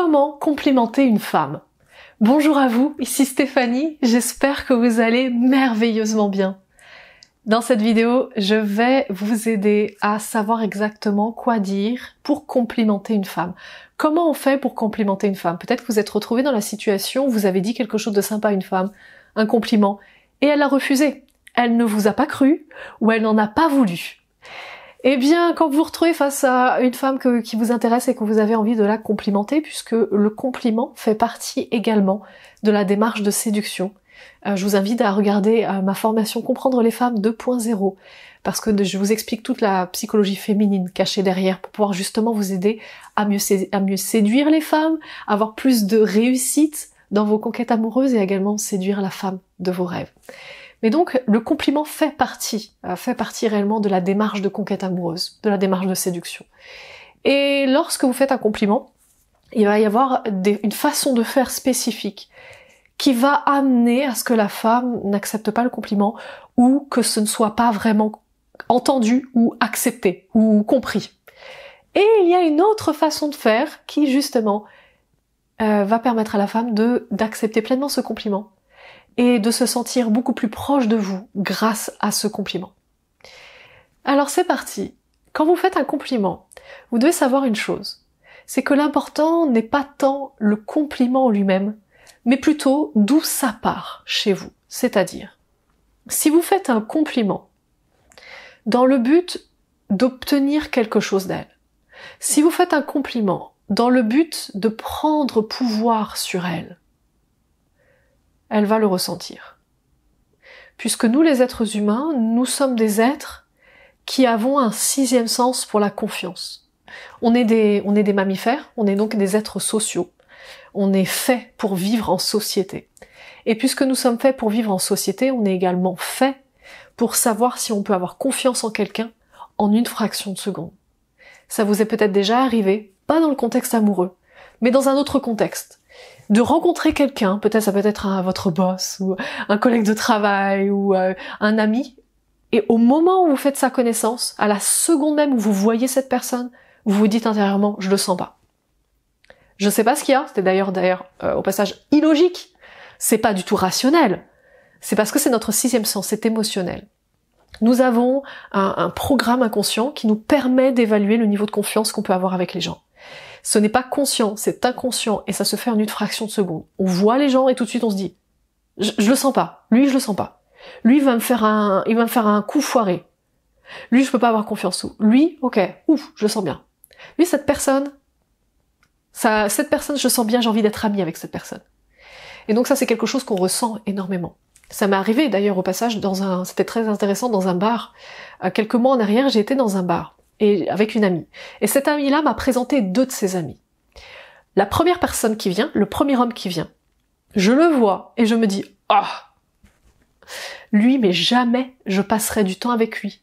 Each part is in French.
Comment complimenter une femme Bonjour à vous, ici Stéphanie, j'espère que vous allez merveilleusement bien. Dans cette vidéo, je vais vous aider à savoir exactement quoi dire pour complimenter une femme. Comment on fait pour complimenter une femme Peut-être que vous êtes retrouvé dans la situation où vous avez dit quelque chose de sympa à une femme, un compliment, et elle a refusé. Elle ne vous a pas cru ou elle n'en a pas voulu. Eh bien, quand vous vous retrouvez face à une femme qui vous intéresse et que vous avez envie de la complimenter, puisque le compliment fait partie également de la démarche de séduction, euh, je vous invite à regarder euh, ma formation Comprendre les femmes 2.0, parce que je vous explique toute la psychologie féminine cachée derrière pour pouvoir justement vous aider à mieux, à mieux séduire les femmes, avoir plus de réussite dans vos conquêtes amoureuses et également séduire la femme de vos rêves. Mais donc le compliment fait partie, euh, fait partie réellement de la démarche de conquête amoureuse, de la démarche de séduction. Et lorsque vous faites un compliment, il va y avoir une façon de faire spécifique qui va amener à ce que la femme n'accepte pas le compliment ou que ce ne soit pas vraiment entendu ou accepté ou compris. Et il y a une autre façon de faire qui justement euh, va permettre à la femme de d'accepter pleinement ce compliment et de se sentir beaucoup plus proche de vous grâce à ce compliment. Alors c'est parti. Quand vous faites un compliment, vous devez savoir une chose. C'est que l'important n'est pas tant le compliment lui-même, mais plutôt d'où ça part chez vous. C'est-à-dire, si vous faites un compliment dans le but d'obtenir quelque chose d'elle, si vous faites un compliment dans le but de prendre pouvoir sur elle, elle va le ressentir. Puisque nous, les êtres humains, nous sommes des êtres qui avons un sixième sens pour la confiance. On est des, on est des mammifères, on est donc des êtres sociaux. On est fait pour vivre en société. Et puisque nous sommes faits pour vivre en société, on est également fait pour savoir si on peut avoir confiance en quelqu'un en une fraction de seconde. Ça vous est peut-être déjà arrivé, pas dans le contexte amoureux, mais dans un autre contexte de rencontrer quelqu'un, peut-être ça peut être votre boss ou un collègue de travail ou euh, un ami, et au moment où vous faites sa connaissance, à la seconde même où vous voyez cette personne, vous vous dites intérieurement je le sens pas. Je ne sais pas ce qu'il y a, c'était d'ailleurs d'ailleurs euh, au passage illogique. C'est pas du tout rationnel. C'est parce que c'est notre sixième sens, c'est émotionnel. Nous avons un programme inconscient qui nous permet d'évaluer le niveau de confiance qu'on peut avoir avec les gens. Ce n'est pas conscient, c'est inconscient et ça se fait en une fraction de seconde. On voit les gens et tout de suite on se dit, je, le sens pas. Lui, je le sens pas. Lui va me faire un, il va me faire un coup foiré. Lui, je peux pas avoir confiance. ou Lui, ok, ouf, je le sens bien. Lui, cette personne, ça, cette personne, je sens bien, j'ai envie d'être ami avec cette personne. Et donc ça, c'est quelque chose qu'on ressent énormément. Ça m'est arrivé d'ailleurs au passage dans un, c'était très intéressant dans un bar. Euh, quelques mois en arrière, j'ai été dans un bar et avec une amie. Et cette amie-là m'a présenté deux de ses amis. La première personne qui vient, le premier homme qui vient, je le vois et je me dis ah lui mais jamais je passerai du temps avec lui.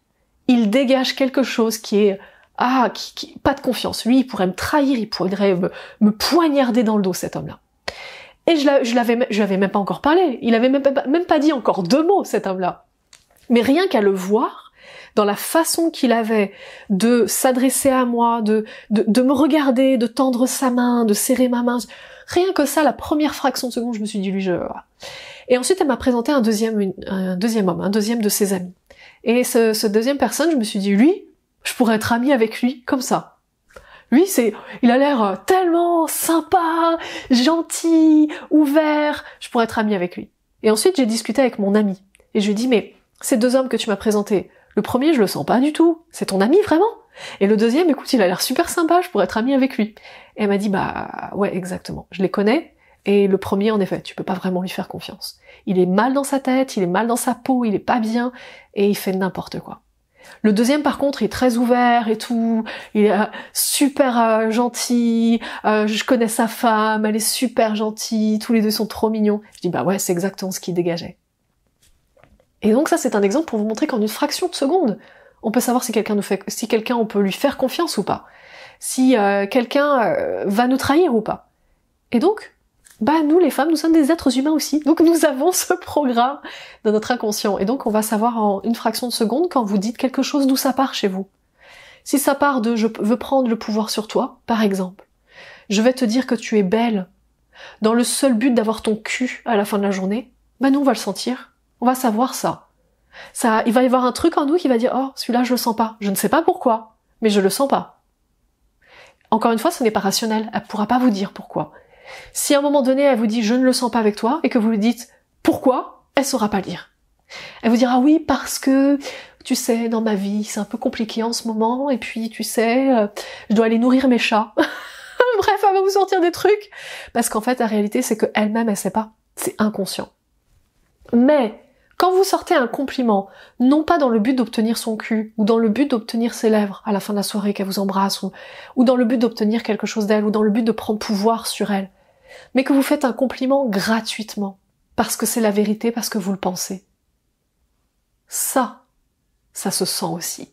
Il dégage quelque chose qui est ah qui, pas de confiance. Lui il pourrait me trahir, il pourrait me, poignarder dans le dos cet homme-là. Et je, l'avais je même pas encore parlé. Il avait même même pas dit encore deux mots cet homme-là. Mais rien qu'à le voir, dans la façon qu'il avait de s'adresser à moi, de, de, me regarder, de tendre sa main, de serrer ma main. Rien que ça, la première fraction de seconde, je me suis dit, lui, je... Et ensuite, elle m'a présenté un deuxième, un deuxième homme, un deuxième de ses amis. Et ce, deuxième personne, je me suis dit, lui, je pourrais être amie avec lui, comme ça. Lui, c'est, il a l'air euh, tellement sympa, gentil, ouvert. Je pourrais être amie avec lui. Et ensuite, j'ai discuté avec mon ami et je lui ai dit, mais ces deux hommes que tu m'as présentés, le premier, je le sens pas du tout. C'est ton ami vraiment Et le deuxième, écoute, il a l'air super sympa, je pourrais être ami avec lui. Et elle m'a dit, bah ouais, exactement. Je les connais. Et le premier, en effet, tu peux pas vraiment lui faire confiance. Il est mal dans sa tête, il est mal dans sa peau, il est pas bien, et il fait n'importe quoi. Le deuxième, par contre, il est très ouvert et tout. Il est euh, super euh, gentil. Euh, je connais sa femme, elle est super gentille. Tous les deux sont trop mignons. Je dis bah ouais, c'est exactement ce qu'il dégageait. Et donc ça, c'est un exemple pour vous montrer qu'en une fraction de seconde, on peut savoir si quelqu'un nous fait, si quelqu'un on peut lui faire confiance ou pas, si euh, quelqu'un euh, va nous trahir ou pas. Et donc, bah nous les femmes, nous sommes des êtres humains aussi, donc nous avons ce programme dans notre inconscient. Et donc on va savoir en une fraction de seconde quand vous dites quelque chose d'où ça part chez vous. Si ça part de je veux prendre le pouvoir sur toi, par exemple, je vais te dire que tu es belle, dans le seul but d'avoir ton cul à la fin de la journée, bah nous on va le sentir. On va savoir ça. Ça, il va y avoir un truc en nous qui va dire, oh, celui-là, je le sens pas. Je ne sais pas pourquoi, mais je le sens pas. Encore une fois, ce n'est pas rationnel. Elle pourra pas vous dire pourquoi. Si à un moment donné, elle vous dit, je ne le sens pas avec toi, et que vous lui dites, pourquoi? Elle saura pas dire. Elle vous dira, oui, parce que, tu sais, dans ma vie, c'est un peu compliqué en ce moment, et puis, tu sais, euh, je dois aller nourrir mes chats. Bref, elle va vous sortir des trucs. Parce qu'en fait, la réalité, c'est qu'elle-même, elle sait pas. C'est inconscient. Mais, quand vous sortez un compliment, non pas dans le but d'obtenir son cul, ou dans le but d'obtenir ses lèvres à la fin de la soirée qu'elle vous embrasse, ou, dans le but d'obtenir quelque chose d'elle, ou dans le but de prendre pouvoir sur elle, mais que vous faites un compliment gratuitement, parce que c'est la vérité, parce que vous le pensez. Ça, ça se sent aussi.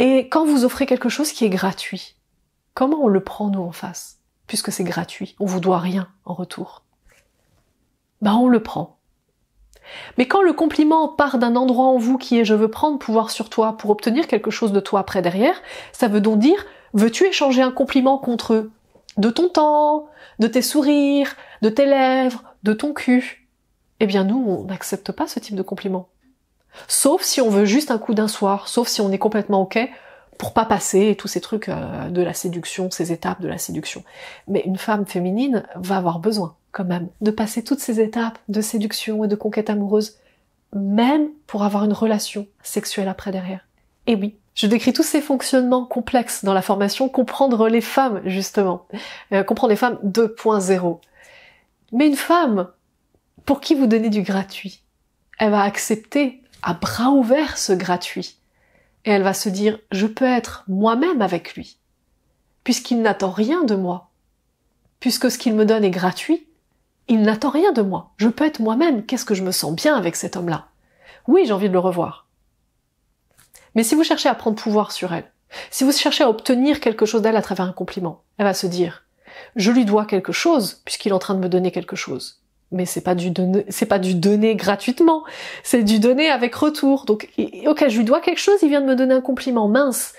Et quand vous offrez quelque chose qui est gratuit, comment on le prend nous en face Puisque c'est gratuit, on vous doit rien en retour. Ben on le prend. Mais quand le compliment part d'un endroit en vous qui est je veux prendre pouvoir sur toi pour obtenir quelque chose de toi après derrière, ça veut donc dire veux-tu échanger un compliment contre eux De ton temps, de tes sourires, de tes lèvres, de ton cul Eh bien nous, on n'accepte pas ce type de compliment. Sauf si on veut juste un coup d'un soir, sauf si on est complètement ok pour pas passer tous ces trucs euh, de la séduction, ces étapes de la séduction. Mais une femme féminine va avoir besoin quand même, de passer toutes ces étapes de séduction et de conquête amoureuse, même pour avoir une relation sexuelle après derrière. Et oui, je décris tous ces fonctionnements complexes dans la formation Comprendre les femmes, justement. Euh, comprendre les femmes 2.0. Mais une femme, pour qui vous donnez du gratuit, elle va accepter à bras ouverts ce gratuit. Et elle va se dire, je peux être moi-même avec lui, puisqu'il n'attend rien de moi, puisque ce qu'il me donne est gratuit, il n'attend rien de moi. Je peux être moi-même. Qu'est-ce que je me sens bien avec cet homme-là Oui, j'ai envie de le revoir. Mais si vous cherchez à prendre pouvoir sur elle, si vous cherchez à obtenir quelque chose d'elle à travers un compliment, elle va se dire je lui dois quelque chose puisqu'il est en train de me donner quelque chose. Mais c'est pas du donner, pas du donner gratuitement, c'est du donner avec retour. Donc, ok, je lui dois quelque chose, il vient de me donner un compliment, mince,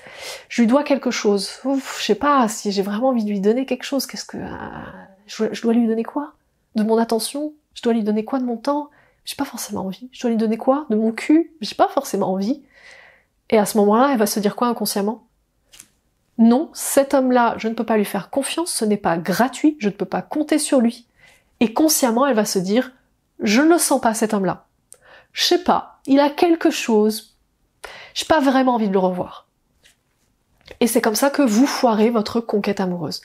je lui dois quelque chose. je sais pas si j'ai vraiment envie de lui donner quelque chose. Qu'est-ce que euh, je dois lui donner quoi de mon attention, je dois lui donner quoi de mon temps J'ai pas forcément envie. Je dois lui donner quoi De mon cul J'ai pas forcément envie. Et à ce moment-là, elle va se dire quoi inconsciemment Non, cet homme-là, je ne peux pas lui faire confiance, ce n'est pas gratuit, je ne peux pas compter sur lui. Et consciemment, elle va se dire je ne le sens pas cet homme-là. Je sais pas, il a quelque chose. J'ai pas vraiment envie de le revoir. Et c'est comme ça que vous foirez votre conquête amoureuse.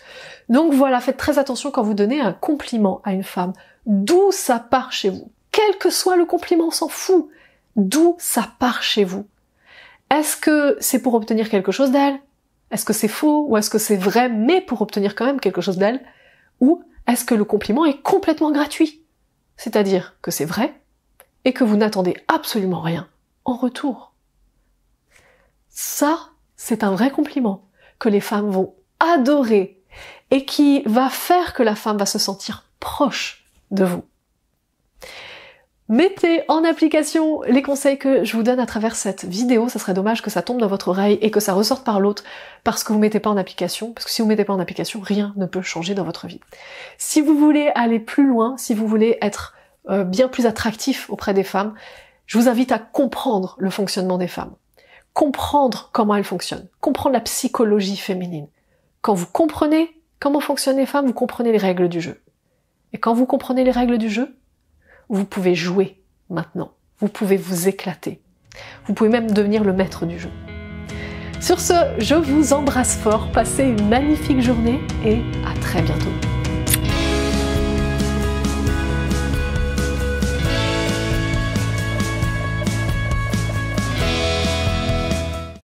Donc voilà, faites très attention quand vous donnez un compliment à une femme, d'où ça part chez vous. Quel que soit le compliment, on s'en fout. D'où ça part chez vous. Est-ce que c'est pour obtenir quelque chose d'elle Est-ce que c'est faux ou est-ce que c'est vrai mais pour obtenir quand même quelque chose d'elle Ou est-ce que le compliment est complètement gratuit C'est-à-dire que c'est vrai et que vous n'attendez absolument rien en retour. Ça, c'est un vrai compliment que les femmes vont adorer et qui va faire que la femme va se sentir proche de vous. Mettez en application les conseils que je vous donne à travers cette vidéo. Ça serait dommage que ça tombe dans votre oreille et que ça ressorte par l'autre parce que vous mettez pas en application. Parce que si vous mettez pas en application, rien ne peut changer dans votre vie. Si vous voulez aller plus loin, si vous voulez être euh, bien plus attractif auprès des femmes, je vous invite à comprendre le fonctionnement des femmes comprendre comment elle fonctionne, comprendre la psychologie féminine. Quand vous comprenez comment fonctionnent les femmes, vous comprenez les règles du jeu. Et quand vous comprenez les règles du jeu, vous pouvez jouer maintenant. Vous pouvez vous éclater. Vous pouvez même devenir le maître du jeu. Sur ce, je vous embrasse fort, passez une magnifique journée et à très bientôt.